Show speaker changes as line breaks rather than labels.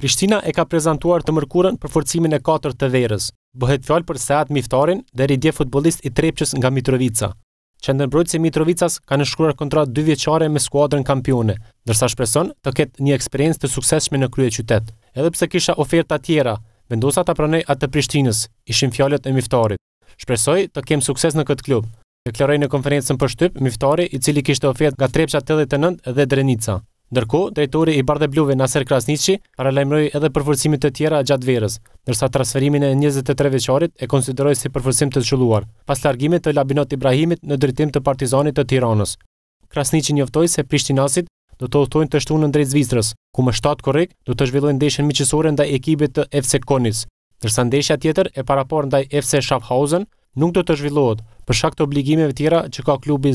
Prishtina e ka prezantuar të mërkurën për forcimin e 4 të verës. Bëhet fjallë për Seat Miftarin dhe rridje futbolist i trepqës nga Mitrovica. Qendër Mitrovicas ka nëshkruar kontrat 2 vjeqare me skuadrën kampione, dërsa shpreson të ketë një eksperiencë të sukseshme në krye qytet. Edhe pse kisha oferta tjera, vendosa të pranej atë të Prishtinës, ishim fjallët e Miftarit. Shpresoj të kem sukses në këtë klub. Deklaroj në konferencën për shtyp, Miftari i cili kishte ofertë nga trepqa 89 dhe Drenica. Ndërko, drejtori i bardhe Bluve Nasser Krasnici paralajmëroj edhe përfërsimit të tjera gjatë verës, nërsa transferimin e 23 veqarit e konsideroj si përfërsim të zhulluar, pas largimit të Labinot Ibrahimit në drejtim të partizanit të Tiranës. Krasnici njoftoj se Prishtinasit do të uhtojnë të shtunë në drejtë Zvizrës, ku më shtatë korek do të zhvillojnë ndeshën miqësore ndaj ekibit të FC Konis, nërsa ndeshja tjetër e parapor ndaj FC Schaffhausen nuk do të zhvillohet për të obligimeve tjera që ka klubi